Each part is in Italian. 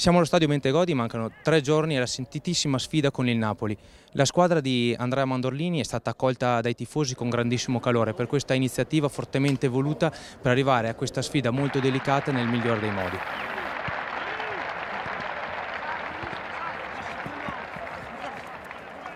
Siamo allo stadio Mentegodi, mancano tre giorni alla sentitissima sfida con il Napoli. La squadra di Andrea Mandorlini è stata accolta dai tifosi con grandissimo calore per questa iniziativa fortemente voluta per arrivare a questa sfida molto delicata nel migliore dei modi.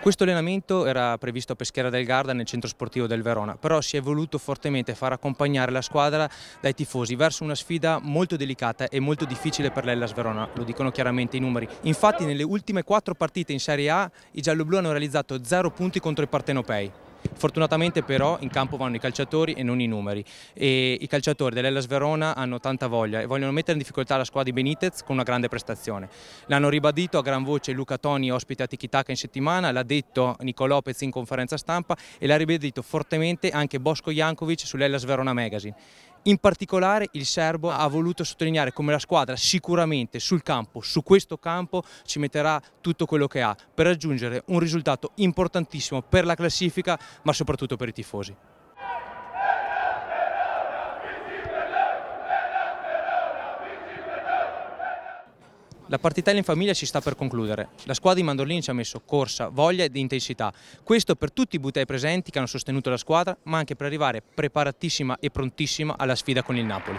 Questo allenamento era previsto a Peschiera del Garda nel centro sportivo del Verona, però si è voluto fortemente far accompagnare la squadra dai tifosi verso una sfida molto delicata e molto difficile per l'Ellas Verona, lo dicono chiaramente i numeri. Infatti nelle ultime quattro partite in Serie A i gialloblu hanno realizzato zero punti contro i partenopei, Fortunatamente però in campo vanno i calciatori e non i numeri e i calciatori dell'Ellas Verona hanno tanta voglia e vogliono mettere in difficoltà la squadra di Benitez con una grande prestazione. L'hanno ribadito a gran voce Luca Toni ospite a Tikitaka in settimana, l'ha detto Nico Lopez in conferenza stampa e l'ha ribadito fortemente anche Bosco Jankovic sull'Ellas Verona Magazine. In particolare il serbo ah. ha voluto sottolineare come la squadra sicuramente sul campo, su questo campo, ci metterà tutto quello che ha per raggiungere un risultato importantissimo per la classifica ma soprattutto per i tifosi. La partita in famiglia si sta per concludere. La squadra di Mandolini ci ha messo corsa, voglia ed intensità. Questo per tutti i butai presenti che hanno sostenuto la squadra, ma anche per arrivare preparatissima e prontissima alla sfida con il Napoli.